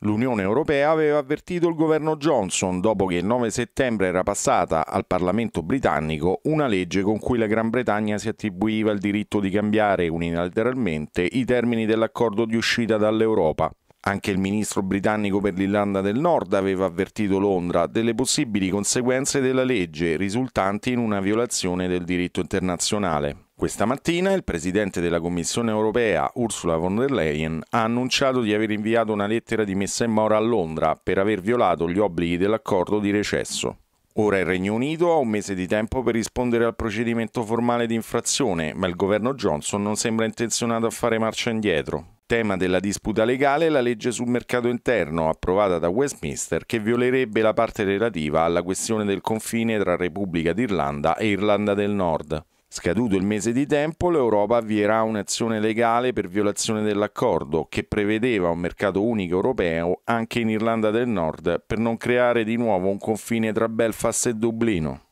L'Unione Europea aveva avvertito il governo Johnson dopo che il 9 settembre era passata al Parlamento britannico una legge con cui la Gran Bretagna si attribuiva il diritto di cambiare unilateralmente i termini dell'accordo di uscita dall'Europa. Anche il ministro britannico per l'Irlanda del Nord aveva avvertito Londra delle possibili conseguenze della legge risultanti in una violazione del diritto internazionale. Questa mattina il presidente della Commissione europea Ursula von der Leyen ha annunciato di aver inviato una lettera di messa in mora a Londra per aver violato gli obblighi dell'accordo di recesso. Ora il Regno Unito ha un mese di tempo per rispondere al procedimento formale di infrazione, ma il governo Johnson non sembra intenzionato a fare marcia indietro. Tema della disputa legale è la legge sul mercato interno approvata da Westminster che violerebbe la parte relativa alla questione del confine tra Repubblica d'Irlanda e Irlanda del Nord. Scaduto il mese di tempo, l'Europa avvierà un'azione legale per violazione dell'accordo, che prevedeva un mercato unico europeo anche in Irlanda del Nord, per non creare di nuovo un confine tra Belfast e Dublino.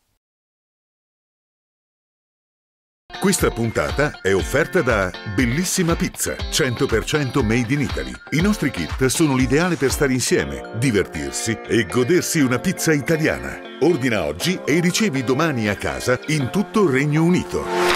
Questa puntata è offerta da Bellissima Pizza, 100% made in Italy. I nostri kit sono l'ideale per stare insieme, divertirsi e godersi una pizza italiana. Ordina oggi e ricevi domani a casa in tutto il Regno Unito.